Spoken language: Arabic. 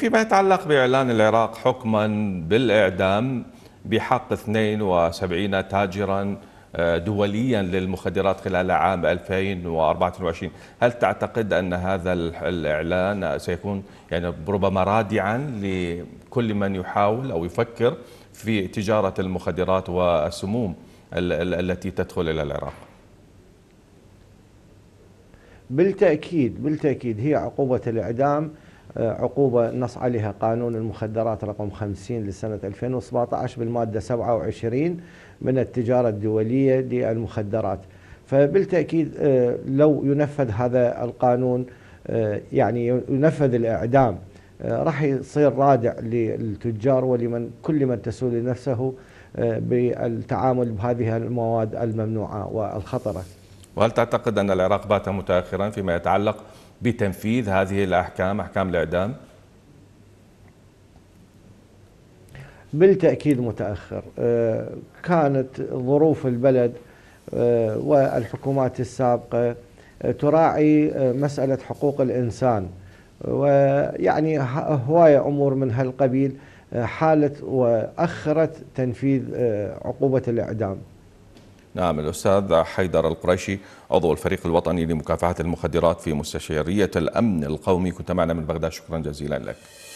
فيما يتعلق بإعلان العراق حكما بالإعدام بحق 72 تاجرا آه، دوليا للمخدرات خلال عام 2024 هل تعتقد أن هذا الإعلان سيكون يعني ربما رادعا لكل من يحاول أو يفكر في تجارة المخدرات والسموم التي تدخل إلى العراق بالتأكيد بالتأكيد هي عقوبة الإعدام عقوبة نص عليها قانون المخدرات رقم 50 لسنة 2017 بالمادة 27 من التجارة الدولية للمخدرات فبالتأكيد آه، لو ينفذ هذا القانون آه، يعني ينفذ الإعدام آه، راح يصير رادع للتجار ولمن كل من تسول نفسه بالتعامل بهذه المواد الممنوعة والخطرة وهل تعتقد أن العراق بات متأخرا فيما يتعلق بتنفيذ هذه الأحكام أحكام الإعدام بالتأكيد متأخر آه، كانت ظروف البلد آه، والحكومات السابقة آه، تراعي مسألة حقوق الإنسان ويعني هواية أمور من هالقبيل حالت وأخرت تنفيذ عقوبة الإعدام نعم الأستاذ حيدر القريشي عضو الفريق الوطني لمكافحة المخدرات في مستشارية الأمن القومي كنت معنا من بغداد شكرا جزيلا لك